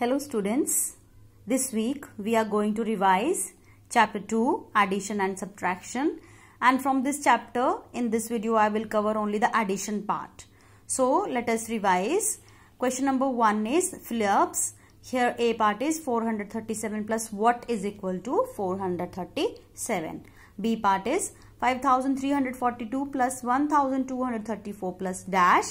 Hello students, this week we are going to revise chapter 2 addition and subtraction and from this chapter in this video I will cover only the addition part. So let us revise. Question number 1 is Phillips. Here A part is 437 plus what is equal to 437. B part is 5342 plus 1234 plus dash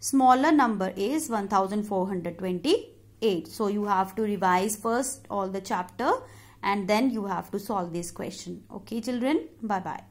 smaller number is 1428. So you have to revise first all the chapter and then you have to solve this question. Okay children, bye-bye.